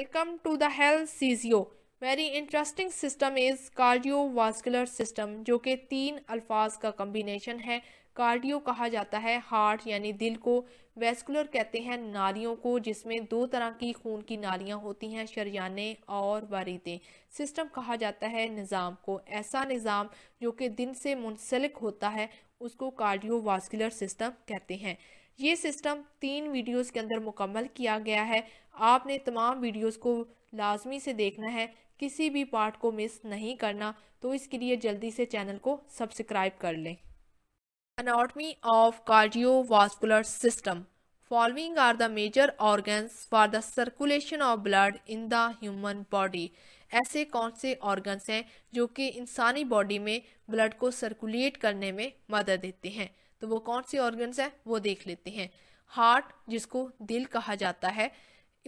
Welcome to the health CZO. Very interesting system is cardiovascular system जो कि तीन अल्फाज का कम्बिनेशन है कार्डियो कहा जाता है हार्ट यानी दिल को वेस्कुलर कहते हैं नालियों को जिसमें दो तरह की खून की नालियाँ होती हैं शरियाने और वारिदें सिस्टम कहा जाता है निज़ाम को ऐसा निज़ाम जो कि दिल से मुंसलिक होता है उसको कार्डियोवास्कुलर सिस्टम कहते हैं ये सिस्टम तीन वीडियोस के अंदर मुकम्मल किया गया है आपने तमाम वीडियोस को लाजमी से देखना है किसी भी पार्ट को मिस नहीं करना तो इसके लिए जल्दी से चैनल को सब्सक्राइब कर लें anatomy of vascular system following are the major organ for the circulation of blood in the human body ऐसे कौन से ऑर्गन हैं जो कि इंसानी बॉडी में ब्लड को सर्कुलेट करने में मदद देते हैं तो वो कौन से ऑर्गन्स हैं वो देख लेते हैं हार्ट जिसको दिल कहा जाता है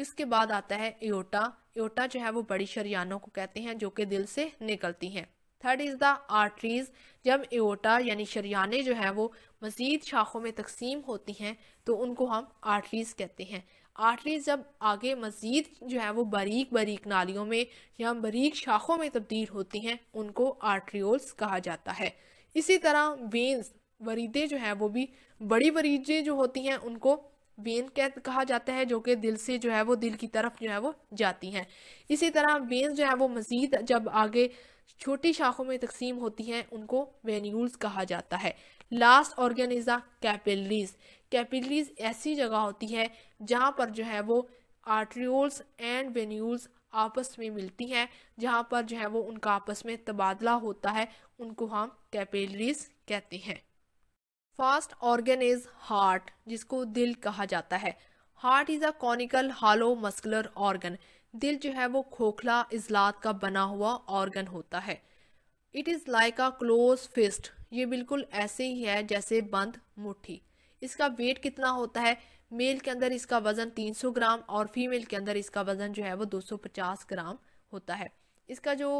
इसके बाद आता है एओटा एओटा जो है वो बड़ी शरियानों को कहते हैं जो कि दिल से निकलती हैं थर्ड इज़ द आर्टरीज जब एओटा यानी शरियाने जो है वो मज़ीद शाखों में तकसीम होती हैं तो उनको हम आर्टरीज़ कहते हैं आर्टरीज़ जब आगे मज़ीद जो है वो बारीक बारीक नालियों में या बारीक शाखों में तब्दील होती हैं उनको आर्ट्रियोल्स कहा जाता है इसी तरह वेंस वरीदें जो हैं वो भी बड़ी वरीदें जो होती हैं उनको वेन कह कहा जाता है जो कि दिल से जो है वो दिल की तरफ जो है वो जाती हैं इसी तरह वेन जो है वो मज़ीद जब आगे छोटी शाखों में तकसीम होती हैं उनको वेन्यूल्स कहा जाता है लास्ट ऑर्गेनिजा कैपिलरीज कैपिलरीज ऐसी जगह होती है जहाँ पर जो है वो आर्ट्रियोल्स एंड वेन्यूल्स आपस में मिलती हैं जहाँ पर जो है वो उनका आपस में तबादला होता है उनको हम कैपिलरीज कहते हैं फास्ट ऑर्गन इज हार्ट जिसको दिल कहा जाता है heart is a conical hollow muscular organ दिल जो है वो खोखला इजलात का बना हुआ ऑर्गन होता है it is like a close fist ये बिल्कुल ऐसे ही है जैसे बंद मुट्ठी इसका वेट कितना होता है मेल के अंदर इसका वज़न 300 ग्राम और फीमेल के अंदर इसका वज़न जो है वो 250 ग्राम होता है इसका जो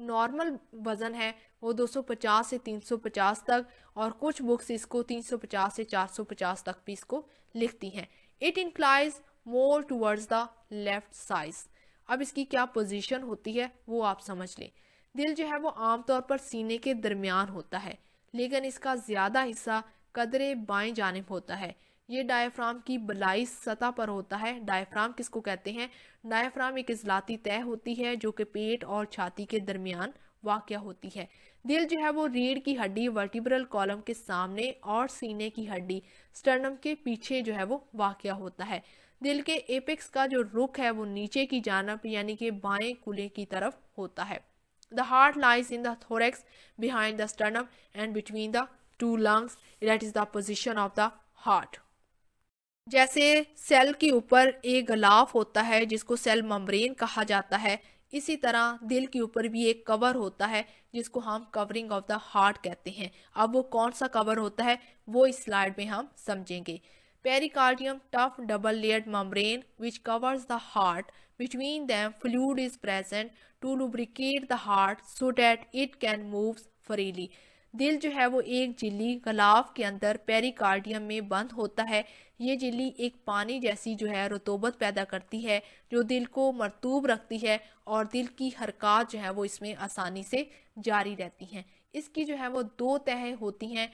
नॉर्मल वज़न है वो 250 से 350 तक और कुछ बुक्स इसको 350 से 450 तक भी इसको लिखती हैं it inclines more towards the left side अब इसकी क्या पोजीशन होती है वो आप समझ लें दिल जो है वो आमतौर पर सीने के दरमियान होता है लेकिन इसका ज़्यादा हिस्सा कदरे बाएं जानब होता है ये डायफ्राम की बलाई सतह पर होता है डायफ्राम किसको कहते हैं डायफ्राम एक इजलाती तय होती है जो कि पेट और छाती के दरमियान वाक़ होती है दिल जो है वो रीढ़ की हड्डी वर्टिब्रल कॉलम के सामने और सीने की हड्डी स्टर्नम के पीछे जो है वो वाक़ होता है दिल के एपिक्स का जो रुख है वो नीचे की जानब यानी कि बाएं कुले की तरफ होता है the heart lies in thorax behind the sternum and between the two lungs that is the position of the heart जैसे सेल के ऊपर एक गलाफ होता है जिसको सेल मम्ब्रेन कहा जाता है इसी तरह दिल के ऊपर भी एक कवर होता है जिसको हम कवरिंग ऑफ द हार्ट कहते हैं अब वो कौन सा कवर होता है वो इस स्लाइड में हम समझेंगे pericardium tough double layered membrane which covers the heart between them fluid is present to lubricate the heart so that it can move freely दिल जो है वो एक झिल्ली गलाफ के अंदर पेरिकार्डियम में बंद होता है ये झिल्ली एक पानी जैसी जो है रतोबत पैदा करती है जो दिल को मरतूब रखती है और दिल की हरकत जो है वो इसमें आसानी से जारी रहती हैं इसकी जो है वो दो तह होती हैं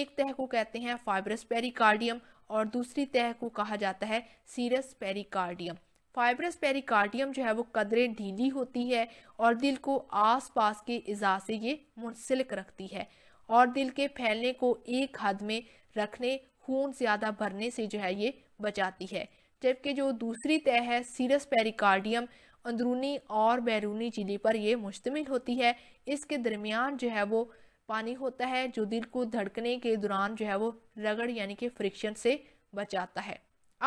एक तह को कहते हैं फाइब्रस पेरिकार्डियम और दूसरी तह को कहा जाता है सीरस पेरिकार्डियम फाइब्रस पेरिकार्डियम जो है वो कदरें ढीली होती है और दिल को आसपास के एज़ा से ये मुंसलिक रखती है और दिल के फैलने को एक हद में रखने खून ज़्यादा भरने से जो है ये बचाती है जबकि जो दूसरी तय है सीरस पेरिकार्डियम अंदरूनी और बैरूनी झीली पर यह मुश्तमिल होती है इसके दरमियान जो है वो पानी होता है जो दिल को धड़कने के दौरान जो है वो रगड़ यानी कि फ्रिक्शन से बचाता है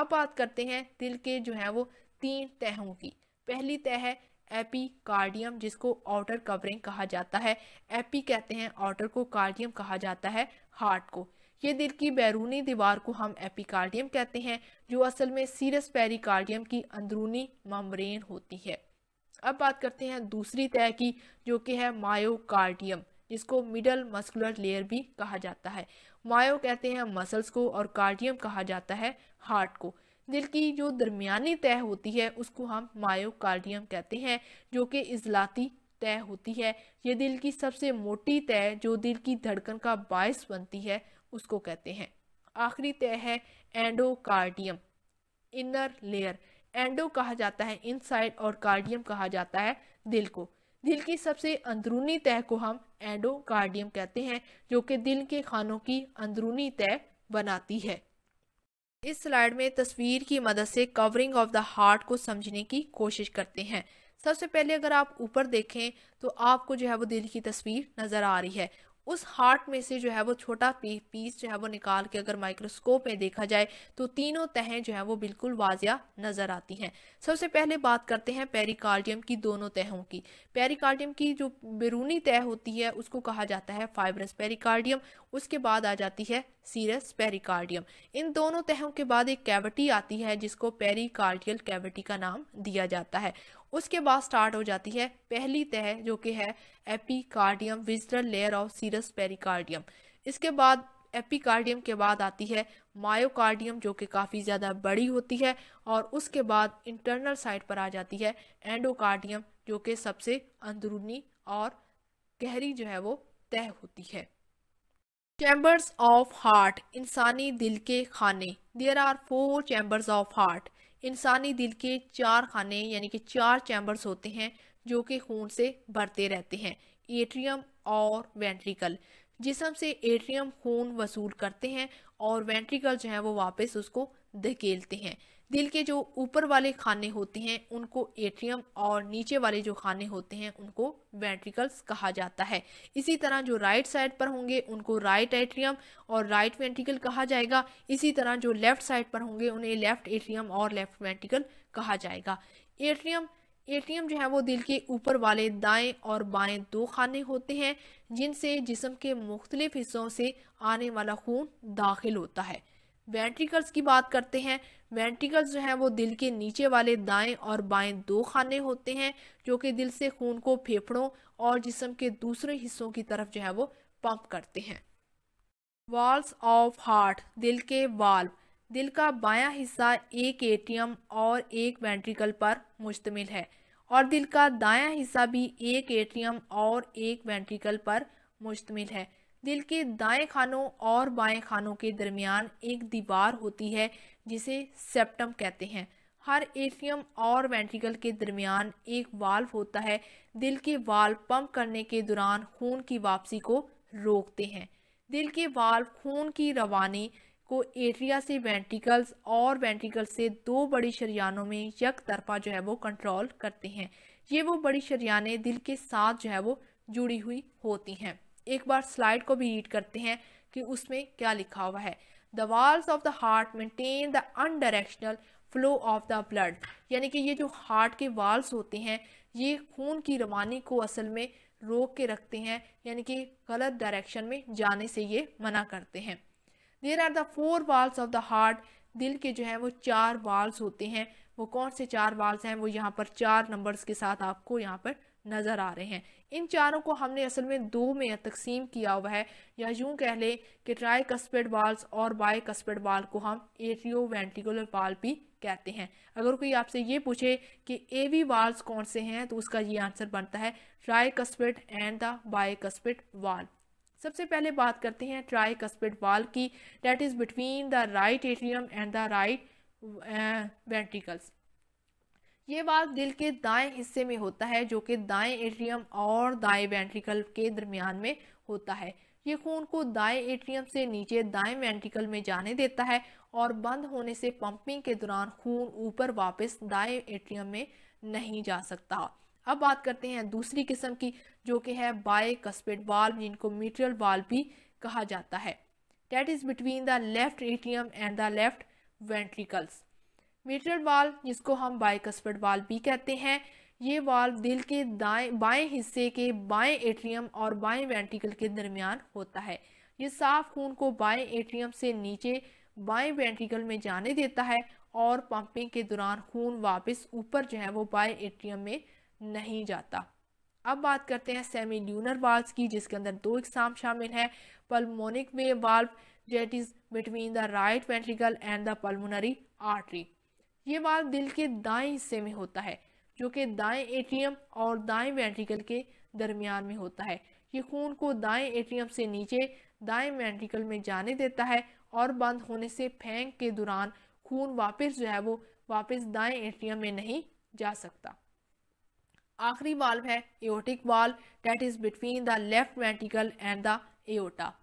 अब बात करते हैं दिल के जो है वो तीन तहों की पहली तय है एपिकार्डियम जिसको आउटर कवरिंग कहा जाता है एपी कहते हैं आउटर को कार्डियम कहा जाता है हार्ट को ये दिल की बैरूनी दीवार को हम एपिकार्डियम कहते हैं जो असल में सीरस पेरिकार्डियम की अंदरूनी ममरेन होती है अब बात करते हैं दूसरी तय की जो कि है मायोकार्डियम जिसको मिडल मस्कुलर लेयर भी कहा जाता है मायो कहते हैं मसल्स को और कार्डियम कहा जाता है हार्ट को दिल की जो दरमियानी तय होती है उसको हम मायोकार्डियम कहते हैं जो कि इजलाती तय होती है ये दिल की सबसे मोटी तय जो दिल की धड़कन का बायस बनती है उसको कहते हैं आखिरी तय है एंडोकार्डियम इनर लेयर एंडो कहा जाता है इनसाइड और कार्डियम कहा जाता है दिल को दिल की सबसे अंदरूनी तय को हम एंडोकार्डियम कहते हैं जो कि दिल के खानों की अंदरूनी तय बनाती है इस स्लाइड में तस्वीर की मदद से कवरिंग ऑफ द हार्ट को समझने की कोशिश करते हैं सबसे पहले अगर आप ऊपर देखें तो आपको जो है वो दिल की तस्वीर नज़र आ रही है उस हार्ट में से जो है वो छोटा पीस जो है वो निकाल के अगर माइक्रोस्कोप में देखा जाए तो तीनों तहें जो है वो बिल्कुल वाजिया नज़र आती हैं सबसे पहले बात करते हैं पेरिकार्डियम की दोनों तहों की पेरिकार्डियम की जो बैरूनी तह होती है उसको कहा जाता है फाइब्रस पेरिकार्डियम उसके बाद आ जाती है सीरस पेरिकार्डियम इन दोनों तहों के बाद एक कैविटी आती है जिसको पेरिकार्डियल कैविटी का नाम दिया जाता है उसके बाद स्टार्ट हो जाती है पहली तह जो कि है epicardium visceral layer of serous pericardium इसके बाद एपिकार्डियम के बाद आती है मायोकार्डियम जो कि काफ़ी ज़्यादा बड़ी होती है और उसके बाद इंटरनल साइड पर आ जाती है एंडोकार्डियम जो कि सबसे अंदरूनी और गहरी जो है वो तय होती है चैम्बर्स ऑफ हार्ट इंसानी दिल के खाने there are four chambers of heart इंसानी दिल के चार खाने यानी कि चार चैम्बर्स होते हैं जो कि खून से भरते रहते हैं एट्रियम और वेंट्रिकल जिसम से एट्रियम खून वसूल करते हैं और वेंट्रिकल जो है वो वापस उसको धकेलते हैं दिल के जो ऊपर वाले खाने होते हैं उनको एट्रियम और नीचे वाले जो खाने होते हैं उनको वेंट्रिकल्स कहा जाता है इसी तरह जो राइट साइड पर होंगे उनको राइट एट्रियम और राइट वेंट्रिकल कहा जाएगा इसी तरह जो लेफ्ट साइड पर होंगे उन्हें लेफ्ट एट्रियम और लेफ्ट वेंट्रिकल कहा जाएगा एट्रियम एटीएम जो है वो दिल के ऊपर वाले दाएं और बाएं दो खाने होते हैं जिनसे जिसम के मुख्तलिफ हिस्सों से आने वाला खून दाखिल होता है वेंट्रिकल्स की बात करते हैं वेंटिकल्स जो हैं वो दिल के नीचे वाले दाएं और बाएं दो खाने होते हैं जो कि दिल से खून को फेफड़ों और जिसम के दूसरे हिस्सों की तरफ जो है वो पंप करते हैं वॉल्स ऑफ हार्ट दिल के वाल्व दिल का बायां हिस्सा एक एटीएम और एक वेंट्रिकल पर मुश्तमिल है और दिल का दायां हिस्सा भी एक एटीएम और एक वेंट्रिकल पर मुश्तमिल है दिल के दाएं खानों और बाएं खानों के दरमियान एक दीवार होती है जिसे सेप्टम कहते हैं हर एट्रियम और वेंट्रिकल के दरमियान एक वाल्व होता है दिल के वाल्व पंप करने के दौरान खून की वापसी को रोकते हैं दिल के वाल्व खून की रवानी को एट्रिया से वेंट्रिकल्स और वेंट्रिकल से दो बड़ी शरियानों में यक तरफा जो है वो कंट्रोल करते हैं ये वो बड़ी शरियाने दिल के साथ जो है वो जुड़ी हुई होती हैं एक बार स्लाइड को भी रीड करते हैं कि उसमें क्या लिखा हुआ है the walls of the heart maintain the unidirectional flow of the blood यानी कि ये जो हार्ट के वॉल्स होते हैं ये खून की रवानी को असल में रोक के रखते हैं यानी कि गलत डायरेक्शन में जाने से ये मना करते हैं there are the four walls of the heart दिल के जो है वो चार वॉल्स होते हैं वो कौन से चार वॉल्स हैं वो यहाँ पर चार नंबर्स के साथ आपको यहाँ पर नज़र आ रहे हैं इन चारों को हमने असल में दो में तकसीम किया हुआ है या यूं कह लें कि ट्राई कस्पेड बाल्स और बाय कस्पेड बाल को हम एट्रियो वेंटिकुलर बाल भी कहते हैं अगर कोई आपसे ये पूछे कि ए वी वाल्स कौन से हैं तो उसका ये आंसर बनता है tricuspid and the bicuspid valve सबसे पहले बात करते हैं ट्राई कस्पेड वाल की that is between the right atrium and the right ventricles ये वाल्व दिल के दाएं हिस्से में होता है जो कि दाएं एट्रियम और दाएं वेंट्रिकल के दरमियान में होता है ये खून को दाएं एट्रियम से नीचे दाएं वेंट्रिकल में जाने देता है और बंद होने से पंपिंग के दौरान खून ऊपर वापस दाएं एट्रियम में नहीं जा सकता अब बात करते हैं दूसरी किस्म की जो कि है बाय कस्पेड वाल्व जिनको मीट्रियल वाल्व भी कहा जाता है that is between the left atrium and the left ventricles mitral valve जिसको हम बाइकस्पर्ड वाल भी कहते हैं ये वाल दिल के दाएं बाएं हिस्से के बाएं एट्रियम और बाएं वेंट्रिकल के दरमियान होता है ये साफ खून को बाएं एट्रियम से नीचे बाएं वेंट्रिकल में जाने देता है और पंपिंग के दौरान खून वापस ऊपर जो है वो बाएं एट्रियम में नहीं जाता अब बात करते हैं सेमी ल्यूनर वाल्व की जिसके अंदर दो इकसाम शामिल हैं पल्मोनिक वे valve that is between the right ventricle and the pulmonary artery ये बाल दिल के दाएं हिस्से में होता है जो कि दाएं एटीएम और दाएं वेंट्रिकल के दरमियान में होता है ये खून को दाएं एटीएम से नीचे दाएं वेंट्रिकल में जाने देता है और बंद होने से फेंक के दौरान खून वापस जो है वो वापस दाएं एटीएम में नहीं जा सकता आखिरी वाल्व है aortic valve that is between the left ventricle and the aorta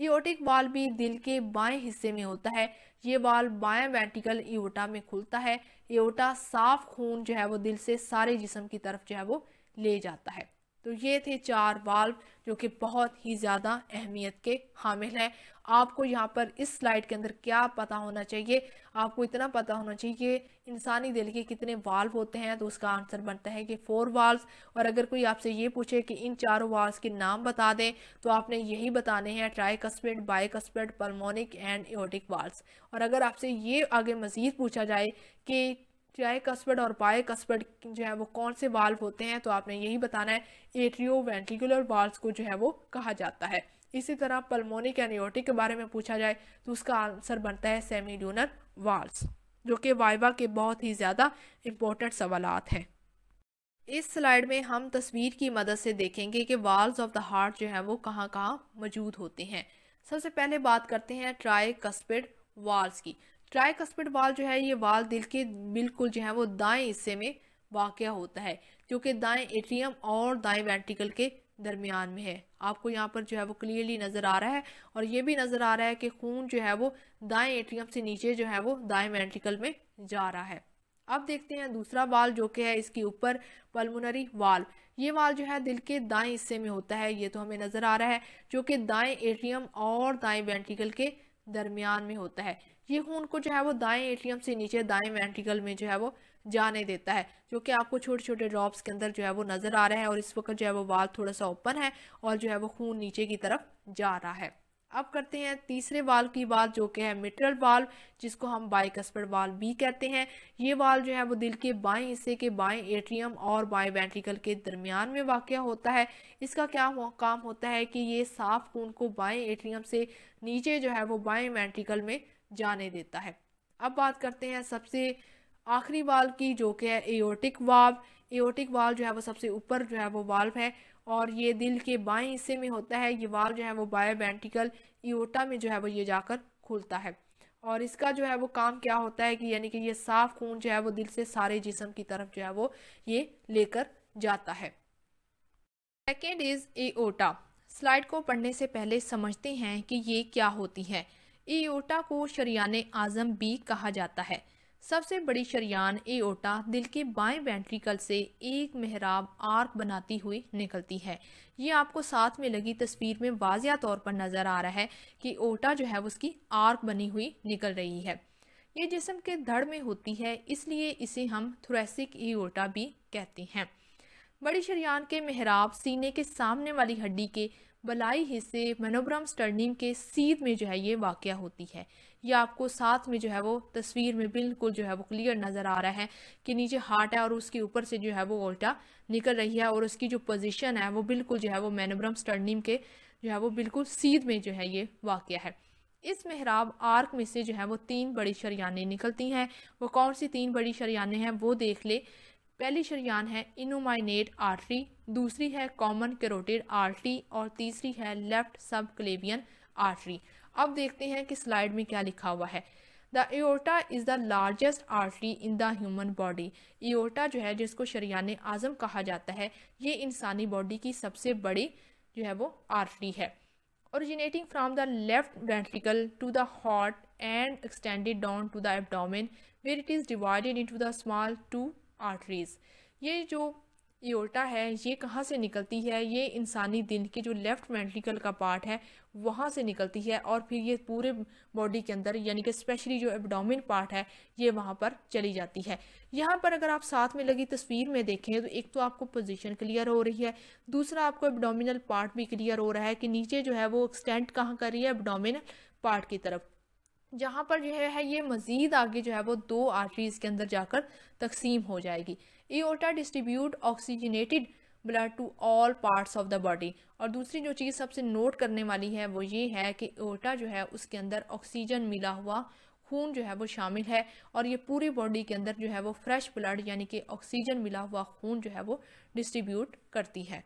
aortic बाल भी दिल के बाएं हिस्से में होता है ये बाल बाएं वेंटिकल ईओटा में खुलता है ईओटा साफ खून जो है वो दिल से सारे जिसम की तरफ जो है वो ले जाता है तो ये थे चार वाल्व जो कि बहुत ही ज़्यादा अहमियत के हामिल हैं आपको यहाँ पर इस स्लाइड के अंदर क्या पता होना चाहिए आपको इतना पता होना चाहिए कि इंसानी दिल के कितने वाल्व होते हैं तो उसका आंसर बनता है कि फोर वाल्व और अगर कोई आपसे ये पूछे कि इन चारों वाल्व के नाम बता दें तो आपने यही बताने हैं tricuspid bicuspid pulmonic and aortic valve और अगर आपसे ये आगे मज़ीद पूछा जाए कि ट्राई कस्पड और बाय कस्पड जो है वो कौन से वाल्व होते हैं तो आपने यही बताना है एट्रियो वेंटिकुलर वाल्व को जो है वो कहा जाता है इसी तरह पल्मोनिक एनियोटिक के बारे में पूछा जाए तो उसका आंसर बनता है सेमी ड्यूनर वाल्स जो कि वाइवा के बहुत ही ज़्यादा इम्पोर्टेंट सवाल हैं इस स्लाइड में हम तस्वीर की मदद से देखेंगे कि वाल्स ऑफ द हार्ट जो है वो कहाँ कहाँ मौजूद होते हैं सबसे पहले बात करते हैं ट्राई कस्पिड वाल्स की ट्राई कस्पिड वाल जो है ये वाल दिल के बिल्कुल जो है वो दाएं हिस्से में वाक़ होता है क्योंकि दाएं एट्रियम और दाएं वेंट्रिकल के दरमियान में है आपको यहाँ पर जो है वो क्लियरली नज़र आ रहा है और ये भी नज़र आ रहा है कि खून जो है वो दाएं एट्रियम से नीचे जो है वो दाएं वेंट्रिकल में जा रहा है अब देखते हैं दूसरा वाल जो कि है इसके ऊपर पलमोनरी वाल ये वाल जो है दिल के दाएं हिस्से में होता है ये तो हमें नज़र आ रहा है जो कि दाएँ एट्रियम और दाएँ वेंट्रिकल के दरमियान में होता है ये खून को जो है वो दाएँ एट्रियम से नीचे दाएँ वेंट्रिकल में जो है वो जाने देता है जो कि आपको छोटे छोटे ड्रॉप्स के अंदर जो है वो नज़र आ रहे हैं और इस वक्त जो है वो वाल थोड़ा सा ओपन है और जो है वो खून नीचे की तरफ जा रहा है अब करते हैं तीसरे वाल की बात जो कि है मिट्रल वाल जिसको हम बाइकस्पर वाल भी कहते हैं ये वाल जो है वो दिल के बाएं हिस्से के बाएं एट्रियम और बाएं वेंट्रिकल के दरमियान में वाक़ होता है इसका क्या हो, काम होता है कि ये साफ खून को बाएं एट्रियम से नीचे जो है वो बाएं वेंट्रिकल में जाने देता है अब बात करते हैं सबसे आखिरी वाल्व की जो कि है एओटिक वाल्व एओटिक वाल्व जो है वो सबसे ऊपर जो है वो वाल्व है और ये दिल के बाएं हिस्से में होता है ये वाल्व जो है वो बाएं वेंटिकल ईओटा में जो है वो ये जाकर खुलता है और इसका जो है वो काम क्या होता है कि यानी कि ये साफ खून जो है वो दिल से सारे जिसम की तरफ जो है वो ये लेकर जाता है सेकेंड इज एओटा स्लाइड को पढ़ने से पहले समझते हैं कि ये क्या होती है एओटा को शरियान आज़म भी कहा जाता है सबसे बड़ी शरियान एओटा दिल के बाएं वेंट्रिकल से एक मेहराब आर्क बनाती हुई निकलती है ये आपको साथ में लगी तस्वीर में वाजिया तौर पर नज़र आ रहा है कि ओटा जो है उसकी आर्क बनी हुई निकल रही है ये जिसम के धड़ में होती है इसलिए इसे हम थ्रेसिक एओटा भी कहते हैं बड़ी शरियान के मेहराब सीने के सामने वाली हड्डी के बलाई हिस्से मनोब्रम स्टर्निंग के सीध में जो है ये वाक़ होती है ये आपको साथ में जो है वो तस्वीर में बिल्कुल जो है वो क्लियर नज़र आ रहा है कि नीचे हार्ट है और उसके ऊपर से जो है वो उल्टा निकल रही है और उसकी जो पोजिशन है वो बिल्कुल जो है वो मैनोब्रम स्टर्निम के जो है वो बिल्कुल सीध में जो है ये वाक़ है इस मेहराब आर्क में से जो है वो तीन बड़ी शरियाने निकलती हैं वो कौन सी तीन बड़ी शरियाने हैं वो देख ले पहली शरियान है इनोमाइनेट आर्टरी दूसरी है कॉमन करोटेड आर्टरी और तीसरी है लेफ्ट सब क्लेवियन आर्टरी अब देखते हैं कि स्लाइड में क्या लिखा हुआ है the aorta is the largest artery in the human body aorta जो है जिसको शरियान आज़म कहा जाता है ये इंसानी बॉडी की सबसे बड़ी जो है वो आर्टरी है originating from the left ventricle to the heart and extended down to the abdomen where it is divided into the small two arteries ये जो योटा है ये कहाँ से निकलती है ये इंसानी दिल के जो लेफ़्ट वेंट्रिकल का पार्ट है वहाँ से निकलती है और फिर ये पूरे बॉडी के अंदर यानी कि स्पेशली जो एबडोमिन पार्ट है ये वहाँ पर चली जाती है यहाँ पर अगर आप साथ में लगी तस्वीर में देखें तो एक तो आपको पोजीशन क्लियर हो रही है दूसरा आपको एबडोमिनल पार्ट भी क्लियर हो रहा है कि नीचे जो है वो एक्सटेंट कहाँ कर रही है एबडोमिनल पार्ट की तरफ जहाँ पर जो है ये मज़ीद आगे जो है वो दो आर्टरीज़ के अंदर जाकर तकसीम हो जाएगी aorta distribute oxygenated blood to all parts of the body और दूसरी जो चीज़ सबसे नोट करने वाली है वो ये है कि एओटा जो है उसके अंदर ऑक्सीजन मिला हुआ खून जो है वो शामिल है और ये पूरी बॉडी के अंदर जो है वो फ्रेश ब्लड यानी कि ऑक्सीजन मिला हुआ खून जो है वो डिस्ट्रीब्यूट करती है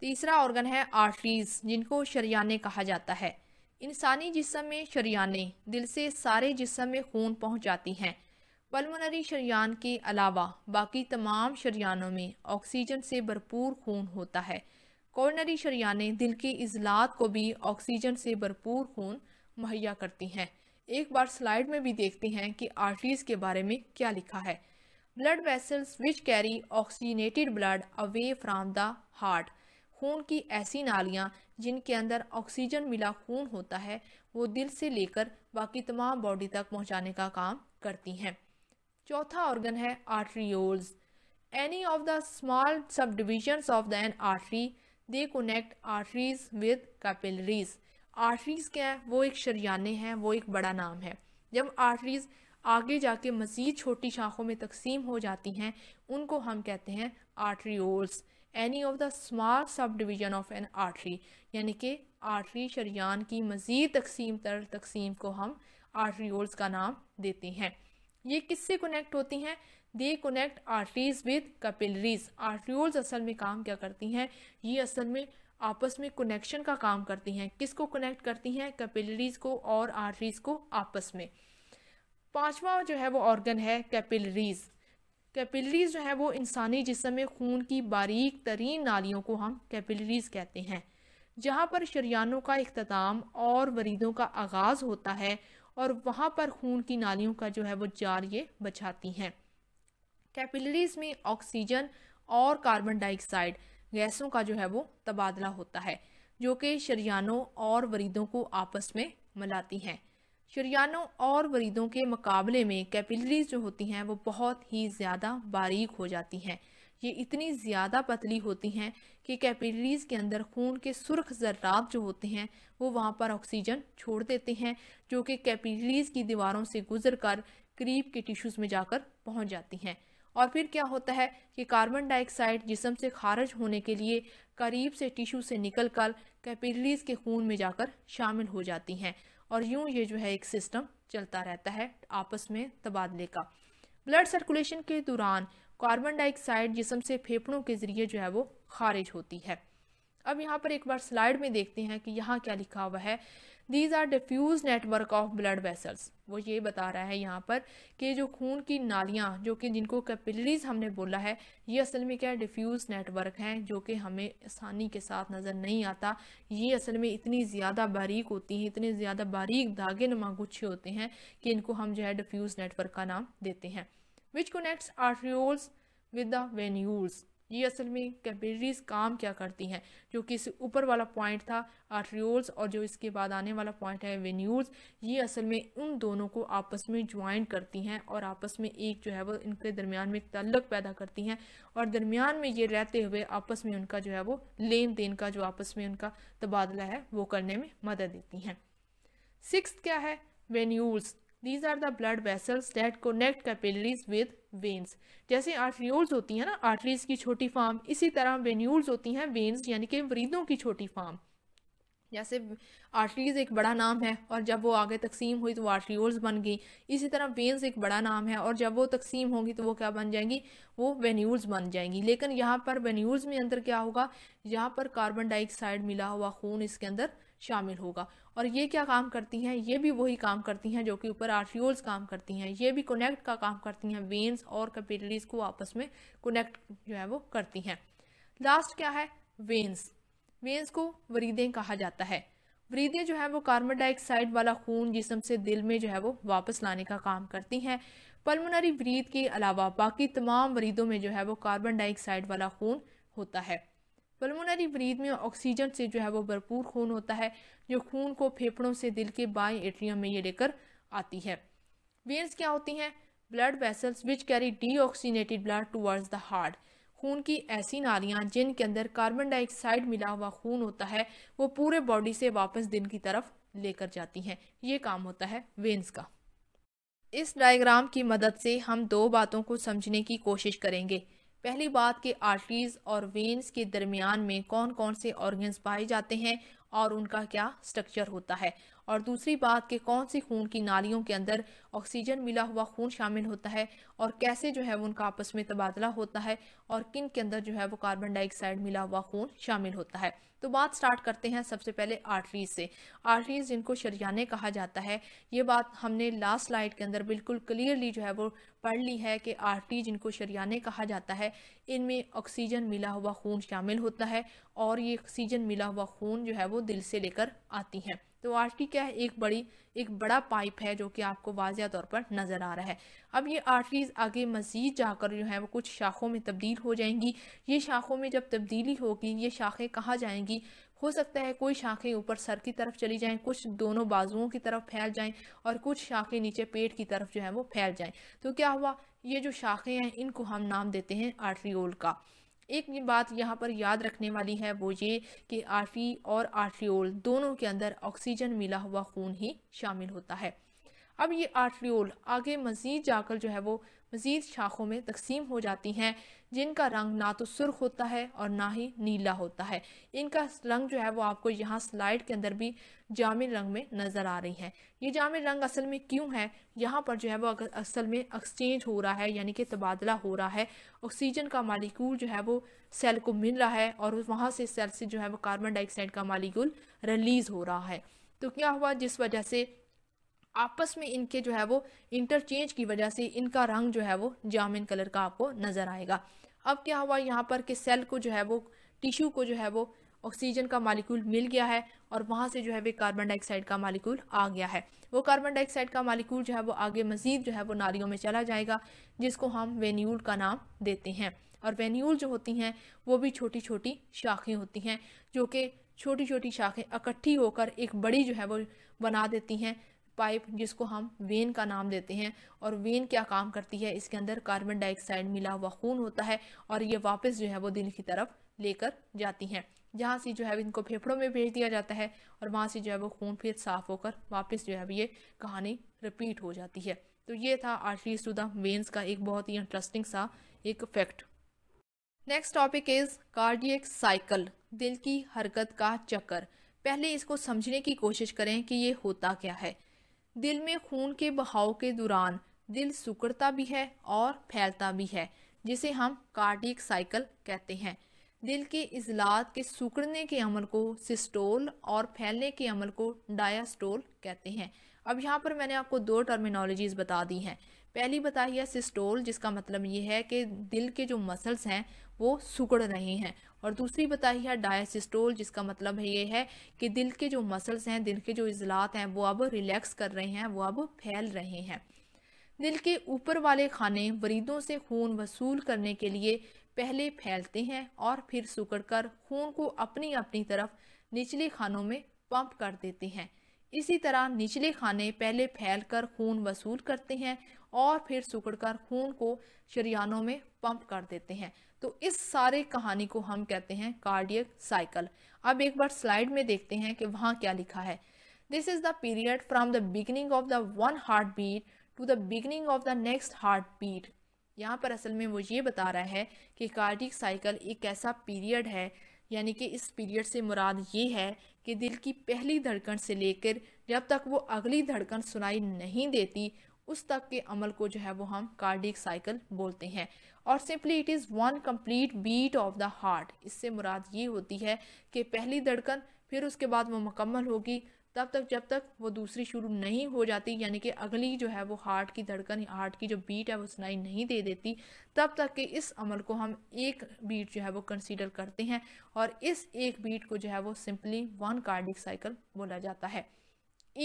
तीसरा ऑर्गन है आर्टरीज जिनको शरियाने कहा जाता है इंसानी जिसम में शरियाने दिल से सारे जिसम में खून पहुंचाती हैं पलमोनरी शरियान के अलावा बाकी तमाम शरियानों में ऑक्सीजन से भरपूर खून होता है कॉर्नरी शरियाने दिल के अजलात को भी ऑक्सीजन से भरपूर खून मुहैया करती हैं एक बार स्लाइड में भी देखते हैं कि आर्टरीज के बारे में क्या लिखा है blood vessels which carry oxygenated blood away from the heart खून की ऐसी नालियाँ जिनके अंदर ऑक्सीजन मिला खून होता है वो दिल से लेकर बाकी तमाम बॉडी तक पहुँचाने का काम करती हैं चौथा ऑर्गन है arterioles any of the small subdivisions of the an artery they connect arteries with capillaries arteries क्या है वो एक शरियाने हैं वो एक बड़ा नाम है जब आर्ट्रीज आगे जाके मज़ीद छोटी शाखों में तकसीम हो जाती हैं उनको हम कहते हैं arterioles any of the small subdivisions of an artery यानी कि आर्टरी शरियान की मज़ीद तकसीम तर तकसीम को हम आर्ट्रियोल्स का नाम देते हैं ये किससे कनेक्ट होती हैं they connect arteries with capillaries arterioles असल में काम क्या करती हैं ये असल में आपस में कनेक्शन का काम करती हैं किसको कनेक्ट करती हैं कैपिलरीज को और आर्टरीज को आपस में पांचवा जो है वो ऑर्गन है कैपिलरीज कैपिलरीज जो है वो इंसानी जिसम में खून की बारीक तरीन नालियों को हम कैपिलरीज कहते हैं जहाँ पर शरियानों का अख्ताम और वरीदों का आगाज़ होता है और वहाँ पर खून की नालियों का जो है वो जार ये बचाती हैं कैपिलरीज में ऑक्सीजन और कार्बन डाइऑक्साइड गैसों का जो है वो तबादला होता है जो कि शरियानों और वरीदों को आपस में मिलाती हैं शरियानों और वरीदों के मुकाबले में कैपिलरीज जो होती हैं वो बहुत ही ज़्यादा बारीक हो जाती हैं ये इतनी ज़्यादा पतली होती हैं कि कैपिलरीज के अंदर खून के सुर्ख जर्राब जो होते हैं वो वहाँ पर ऑक्सीजन छोड़ देते हैं जो कि कैपिलरीज की दीवारों से गुजर कर करीब के टिश्यूज़ में जाकर पहुँच जाती हैं और फिर क्या होता है कि कार्बन डाइऑक्साइड जिसम से खारिज होने के लिए करीब से टिश्यू से निकल कर कैपिलरीज के खून में जाकर शामिल हो जाती हैं और यूँ ये जो है एक सिस्टम चलता रहता है आपस में तबादले का ब्लड सर्कुलेशन के दौरान कार्बन डाइऑक्साइड जिसम से फेफड़ों के ज़रिए जो है वो खारिज होती है अब यहाँ पर एक बार स्लाइड में देखते हैं कि यहाँ क्या लिखा हुआ है these are diffuse network of blood vessels वो ये बता रहा है यहाँ पर कि जो खून की नालियाँ जो कि जिनको कैपिलरीज हमने बोला है ये असल में क्या डिफ्यूज नेटवर्क हैं जो कि हमें आसानी के साथ नज़र नहीं आता ये असल में इतनी ज़्यादा बारीक होती हैं इतने ज़्यादा बारीक धागे नुमा गुच्छे होते हैं कि इनको हम जो है डिफ्यूज़ नेटवर्क का नाम देते हैं which connects arterioles with the venules ये असल में कैपिलरीज काम क्या करती हैं जो कि ऊपर वाला पॉइंट था आर्ट्रियोल्स और जो इसके बाद आने वाला पॉइंट है वेन्यूल्स ये असल में उन दोनों को आपस में ज्वाइन करती हैं और आपस में एक जो है वो इनके दरमियान में एक तल्लक पैदा करती हैं और दरमियान में ये रहते हुए आपस में उनका जो है वो लेन देन का जो आपस में उनका तबादला है वो करने में मदद देती हैं सिक्स क्या है venules these are the blood vessels that connect capillaries with veins जैसे आर्ट्रियोल्स होती हैं ना आर्टरीज की छोटी फार्म इसी तरह वेन्यूल्स होती हैं वेन्स यानी कि वरीदों की छोटी फार्म जैसे आर्टरीज एक बड़ा नाम है और जब वो आगे तकसीम हुई तो वो आर्टरील्स बन गई इसी तरह वेन्स एक बड़ा नाम है और जब वो तकसीम होगी तो वो क्या बन जाएंगी वो वेन्यूल्स बन जाएंगी लेकिन यहाँ पर वेन्यूल्स में अंदर क्या होगा यहाँ पर कार्बन डाइऑक्साइड मिला हुआ खून इसके अंदर शामिल होगा और ये क्या काम करती हैं ये भी वही काम करती हैं जो कि ऊपर आर्ट्रियोल्स काम करती हैं ये भी कनेक्ट का काम करती हैं वेन्स और कैपिलरीज को आपस में कनेक्ट जो है वो करती हैं लास्ट क्या है वेन्स वेन्स को वरीदें कहा जाता है वरीदें जो है वो कार्बन डाइऑक्साइड वाला खून जिसम से दिल में जो है वो वापस लाने का काम करती हैं पल्मोनरी वरीद के अलावा बाकी तमाम वरीदों में जो है वो कार्बन डाइऑक्साइड वाला खून होता है पल्मोनरी ब्रीद में ऑक्सीजन से जो है वो भरपूर खून होता है जो खून को फेफड़ों से दिल के बाएं एट्रियम में ये लेकर आती है वेन्स क्या होती हैं blood vessels which carry deoxygenated blood towards the heart खून की ऐसी नालियाँ जिनके अंदर कार्बन डाइऑक्साइड मिला हुआ खून होता है वो पूरे बॉडी से वापस दिल की तरफ लेकर जाती हैं ये काम होता है वेन्स का इस डायग्राम की मदद से हम दो बातों को समझने की कोशिश करेंगे पहली बात कि आर्टरीज और वेन्स के दरमियान में कौन कौन से ऑर्गन्स पाए जाते हैं और उनका क्या स्ट्रक्चर होता है और दूसरी बात कि कौन सी खून की नालियों के अंदर ऑक्सीजन मिला हुआ खून शामिल होता है और कैसे जो है वो उनका आपस में तबादला होता है और किन के अंदर जो है वो कार्बन डाइऑक्साइड मिला हुआ खून शामिल होता है तो बात स्टार्ट करते हैं सबसे पहले आर्टरीज से आर्टरीज जिनको शरियाने कहा जाता है ये बात हमने लास्ट स्लाइड के अंदर बिल्कुल क्लियरली जो है वो पढ़ ली है कि आर्टरी जिनको शरियाने कहा जाता है इनमें ऑक्सीजन मिला हुआ खून शामिल होता है और ये ऑक्सीजन मिला हुआ खून जो है वो दिल से लेकर आती हैं तो आर्टरी क्या है एक बड़ी एक बड़ा पाइप है जो कि आपको वाजिया तौर पर नज़र आ रहा है अब ये आर्टरीज़ आगे मज़ीद जाकर जो है वो कुछ शाखों में तब्दील हो जाएंगी ये शाखों में जब तब्दीली होगी ये शाखें कहाँ जाएंगी हो सकता है कोई शाखें ऊपर सर की तरफ चली जाएं कुछ दोनों बाजुओं की तरफ फैल जाएं और कुछ शाखें नीचे पेट की तरफ जो है वो फैल जाएं तो क्या हुआ ये जो शाखें हैं इनको हम नाम देते हैं आर्ट्रियोल का एक बात यहाँ पर याद रखने वाली है वो ये कि आर्फी और आर्ट्रियोल दोनों के अंदर ऑक्सीजन मिला हुआ खून ही शामिल होता है अब ये आर्ट्रियोल आगे मज़ीद जाकर जो है वो मज़ीद शाखों में तकसीम हो जाती हैं जिनका रंग ना तो सुर्ख होता है और ना ही नीला होता है इनका रंग जो है वो आपको यहाँ स्लाइड के अंदर भी जामिन रंग में नज़र आ रही है ये जामिन रंग असल में क्यों है यहाँ पर जो है वो असल में एक्सचेंज हो रहा है यानी कि तबादला हो रहा है ऑक्सीजन का मालिकूल जो है वो सेल को मिल रहा है और वहाँ से सेल से जो है वो कार्बन डाइऑक्साइड का मालिकूल रिलीज़ हो रहा है तो क्या हुआ जिस वजह से आपस में इनके जो है वो इंटरचेंज की वजह से इनका रंग जो है वो जामिन कलर का आपको नज़र आएगा अब क्या हुआ यहाँ पर कि सेल को जो है वो टिश्यू को जो है वो ऑक्सीजन का मालिक्यूल मिल गया है और वहाँ से जो है वे कार्बन डाइऑक्साइड का मालिक्यूल आ गया है वो कार्बन डाइऑक्साइड का मालिक्यूल जो है वो आगे मजीद जो है वो नालियों में चला जाएगा जिसको हम वेन्यूल का नाम देते हैं और वेन्यूल जो होती हैं वो भी छोटी छोटी शाखें होती हैं जो कि छोटी छोटी शाखें इकट्ठी होकर एक बड़ी जो है वो बना देती हैं पाइप जिसको हम वेन का नाम देते हैं और वेन क्या काम करती है इसके अंदर कार्बन डाइऑक्साइड मिला हुआ खून होता है और ये वापस जो है वो दिल की तरफ लेकर जाती हैं जहाँ से जो है इनको फेफड़ों में भेज दिया जाता है और वहाँ से जो है वो खून फिर साफ़ होकर वापस जो है ये कहानी रिपीट हो जाती है तो ये था आर्टरीज टू द वेन्स का एक बहुत ही इंटरेस्टिंग सा एक fact next topic is cardiac cycle दिल की हरकत का चक्कर पहले इसको समझने की कोशिश करें कि ये होता क्या है दिल में खून के बहाव के दौरान दिल सुकड़ता भी है और फैलता भी है जिसे हम कार्डिक साइकिल कहते हैं दिल के इजलात के सुकड़ने के अमल को सिस्टोल और फैलने के अमल को डायास्टोल कहते हैं अब यहाँ पर मैंने आपको दो टर्मिनोलॉजीज़ बता दी हैं पहली बता है सिस्टोल जिसका मतलब ये है कि दिल के जो मसल्स हैं वो सुकड़ रहे हैं और दूसरी बताई है डायसिस्टोल जिसका मतलब ये है कि दिल के जो मसल्स हैं दिल के जो अजलात हैं वो अब रिलैक्स कर रहे हैं वो अब फैल रहे हैं दिल के ऊपर वाले खाने वरीदों से खून वसूल करने के लिए पहले फैलते हैं और फिर सुकड़ कर खून को अपनी अपनी तरफ निचले खानों में पंप कर देते हैं इसी तरह निचले खाने पहले फैल कर खून वसूल करते हैं और फिर सुखड़कर खून को शरियानों में पंप कर देते हैं तो इस सारे कहानी को हम कहते हैं कार्डियक साइकिल अब एक बार स्लाइड में देखते हैं कि वहाँ क्या लिखा है this is the period from the beginning of the one heart beat to the beginning of the next heart beat यहाँ पर असल में वो ये बता रहा है कि कार्डिक साइकिल एक ऐसा पीरियड है यानी कि इस पीरियड से मुराद ये है कि दिल की पहली धड़कन से लेकर जब तक वो अगली धड़कन सुनाई नहीं देती उस तक के अमल को जो है वो हम कार्डिक साइकिल बोलते हैं और simply it is one complete beat of the heart इससे मुराद ये होती है कि पहली धड़कन फिर उसके बाद वो मुकम्मल होगी तब तक जब तक वो दूसरी शुरू नहीं हो जाती यानी कि अगली जो है वो हार्ट की धड़कन हार्ट की जो बीट है वो सुनाई नहीं दे देती तब तक के इस अमल को हम एक बीट जो है वो कंसीडर करते हैं और इस एक बीट को जो है वो सिंपली वन कार्डिक साइकिल बोला जाता है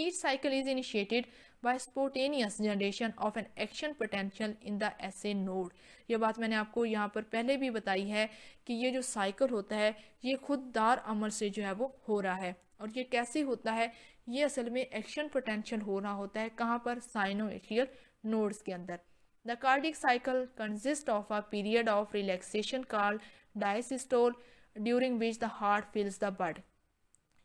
Each cycle is initiated by spontaneous generation of an action potential in the assay node. ये बात मैंने आपको यहाँ पर पहले भी बताई है कि ये जो साइकिल होता है ये खुददार अमल से जो है वो हो रहा है और ये कैसे होता है ये असल में एक्शन पोटेंशियल हो रहा होता है कहाँ पर साइनोएट्रियल नोड्स के अंदर the cardiac cycle consist of a period of relaxation called diastole during which the heart fills the blood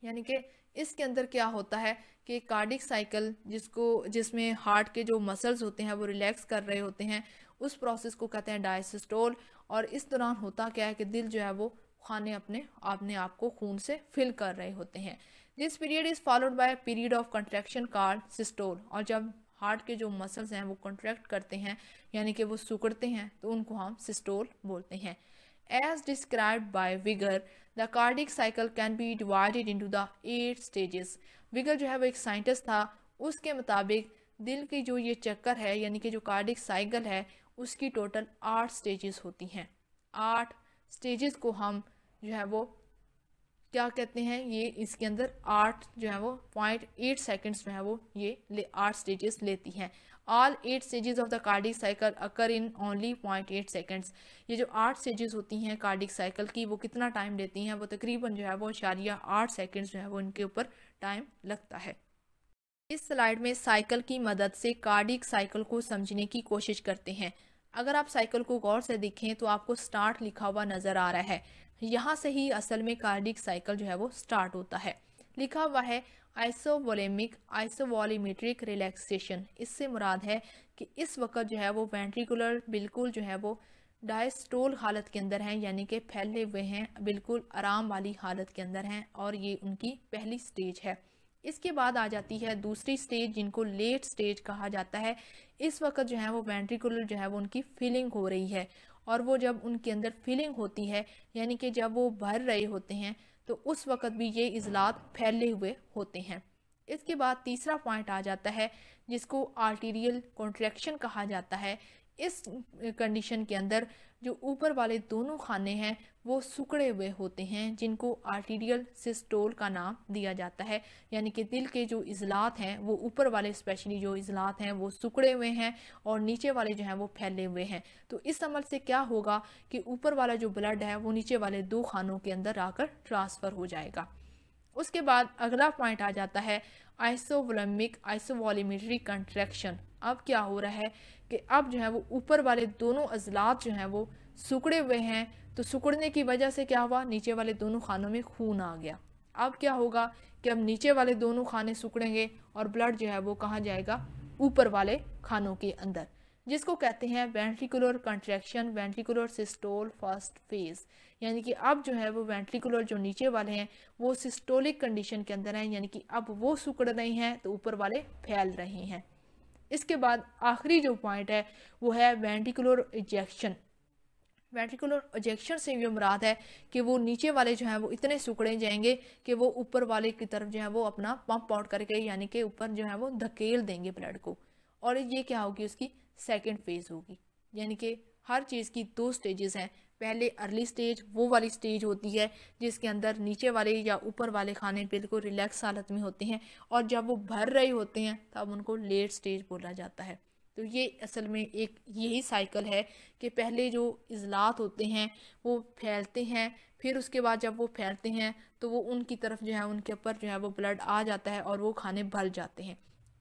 यानी कि इसके अंदर क्या होता है कि कार्डिक साइकिल जिसको जिसमें हार्ट के जो मसल्स होते हैं वो रिलैक्स कर रहे होते हैं उस प्रोसेस को कहते हैं डायसिस्टोल और इस दौरान होता क्या है कि दिल जो है वो खाने अपने अपने आप को खून से फिल कर रहे होते हैं this period is followed by period of contraction called systole और जब हार्ट के जो मसल्स हैं वो कंट्रैक्ट करते हैं यानी कि वो सुकड़ते हैं तो उनको हम सिस्टोल बोलते हैं As described by Vigor, the cardiac cycle can be divided into the eight stages. Wiggers जो है वो एक साइंटिस्ट था उसके मुताबिक दिल की जो ये चक्कर है यानी कि जो कार्डिक साइकिल है उसकी टोटल आठ स्टेजेस होती हैं आठ स्टेजेस को हम जो है वो क्या कहते हैं ये इसके अंदर आठ जो है वो पॉइंट एट सेकेंड्स में है वो ये ले आठ स्टेजेस लेती हैं all eight stages of the cardiac cycle occur in only point eight seconds ये जो आठ स्टेजेस होती हैं कार्डिक साइकिल की वो कितना टाइम लेती हैं वो तकरीबन जो है वो अशारिया आठ सेकेंड्स जो है वो इनके ऊपर टाइम लगता है इस स्लाइड में साइकिल की मदद से कार्डिक साइकिल को समझने की कोशिश करते हैं अगर आप साइकिल को गौर से देखें तो आपको स्टार्ट लिखा हुआ नज़र आ रहा है यहाँ से ही असल में कार्डिक साइकिल जो है वो स्टार्ट होता है लिखा हुआ है आइसोवोलेमिक आइसोवॉलीमेट्रिक रिलैक्सेशन इससे मुराद है कि इस वक्त जो है वो वेंट्रिकुलर बिल्कुल जो है वो डायस्टोल हालत के अंदर हैं यानी कि फैले हुए हैं बिल्कुल आराम वाली हालत के अंदर हैं और ये उनकी पहली स्टेज है इसके बाद आ जाती है दूसरी स्टेज जिनको लेट स्टेज कहा जाता है इस वक्त जो है वो वेंट्रिकुलर जो है वो उनकी फीलिंग हो रही है और वो जब उनके अंदर फीलिंग होती है यानी कि जब वो भर रहे होते हैं तो उस वक़्त भी ये इजलात फैले हुए होते हैं इसके बाद तीसरा पॉइंट आ जाता है जिसको आर्टीरियल कॉन्ट्रैक्शन कहा जाता है इस कंडीशन के अंदर जो ऊपर वाले दोनों खाने हैं वो सुकड़े हुए होते हैं जिनको आर्टीरियल सिस्टोल का नाम दिया जाता है यानी कि दिल के जो अजलात हैं वो ऊपर वाले स्पेशली जो अजलात हैं वो सुकड़े हुए हैं और नीचे वाले जो हैं वो फैले हुए हैं तो इस अमल से क्या होगा कि ऊपर वाला जो ब्लड है वो नीचे वाले दो खानों के अंदर आकर ट्रांसफ़र हो जाएगा उसके बाद अगला पॉइंट आ जाता है आइसोवलमिक आइसोवॉलीमेट्री कंट्रैक्शन अब क्या हो रहा है कि अब जो है वो ऊपर वाले दोनों अजलात जो हैं वो सुकड़े हुए हैं तो सुकड़ने की वजह से क्या हुआ नीचे वाले दोनों खानों में खून आ गया अब क्या होगा कि अब नीचे वाले दोनों खाने सुकड़ेंगे और ब्लड जो है वो कहाँ जाएगा ऊपर वाले खानों के अंदर जिसको कहते हैं ventricular contraction ventricular systole first phase यानी कि अब जो है वो वेंट्रिकुलर जो नीचे वाले हैं वो सिस्टोलिक कंडीशन के अंदर हैं यानी कि अब वो सुकड़ रहे हैं तो ऊपर वाले फैल रहे हैं इसके बाद आखिरी जो पॉइंट है वो है वेंट्रिकुलर इजेक्शन वेंट्रिकुलर इजेक्शन से ये मुराद है कि वो नीचे वाले जो हैं वो इतने सुकड़े जाएंगे कि वो ऊपर वाले की तरफ जो है वो अपना पंप आउट करके यानी कि ऊपर जो है वो धकेल देंगे ब्लड को और ये क्या होगी उसकी सेकेंड फेज़ होगी यानी कि हर चीज़ की दो स्टेजेस हैं पहले अर्ली स्टेज वो वाली स्टेज होती है जिसके अंदर नीचे वाले या ऊपर वाले खाने बिल्कुल रिलैक्स हालत में होते हैं और जब वो भर रहे होते हैं तब उनको लेट स्टेज बोला जाता है तो ये असल में एक यही साइकिल है कि पहले जो इजलात होते हैं वो फैलते हैं फिर उसके बाद जब वो फैलते हैं तो वो उनकी तरफ जो है उनके ऊपर जो है वो ब्लड आ जाता है और वो खाने भर जाते हैं